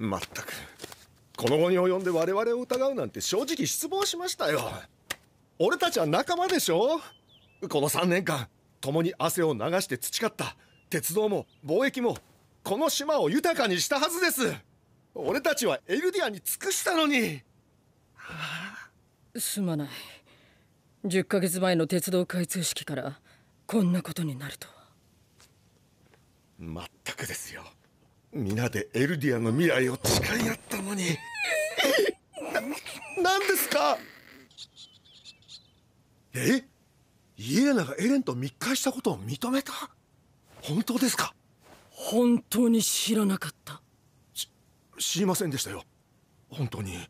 まったくこの後に及んで我々を疑うなんて正直失望しましたよ俺たちは仲間でしょこの3年間共に汗を流して培った鉄道も貿易もこの島を豊かにしたはずです俺たちはエルディアに尽くしたのに、はあ、すまない10ヶ月前の鉄道開通式からこんなことになるとはまったくですよ皆でエルディアの未来を誓い合ったのにな 何ですかえイエレナがエレンと密会したことを認めた本当ですか本当に知らなかったし知りませんでしたよ本当に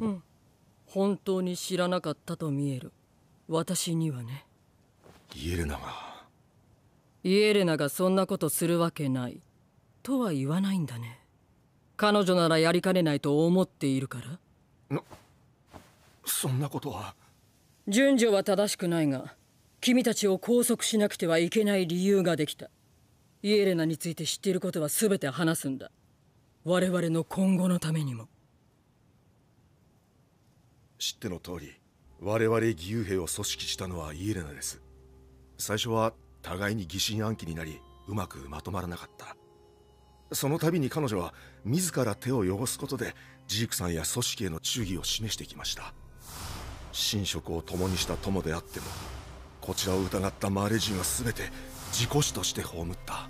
うん本当に知らなかったと見える私にはねイエレナがイエレナがそんなことするわけないとは言わないんだね彼女ならやりかねないと思っているからなそんなことは順序は正しくないが君たちを拘束しなくてはいけない理由ができたイエレナについて知っていることは全て話すんだ我々の今後のためにも知っての通り我々義勇兵を組織したのはイエレナです最初は互いに疑心暗鬼になりうまくまとまらなかったその度に彼女は自ら手を汚すことでジークさんや組織への忠義を示してきました寝食を共にした友であってもこちらを疑ったマーレ人は全て事故死として葬った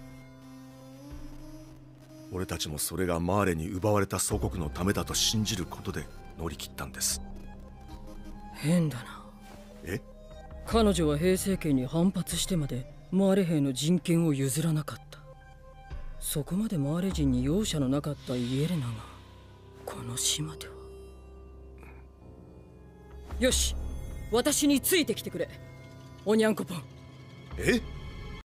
俺たちもそれがマーレに奪われた祖国のためだと信じることで乗り切ったんです変だなえ彼女は平成権に反発してまでマーレ兵の人権を譲らなかったそこまでマーレ人に容赦のなかったイエレナがこの島ではよし私についてきてくれおにゃんこぽんえっ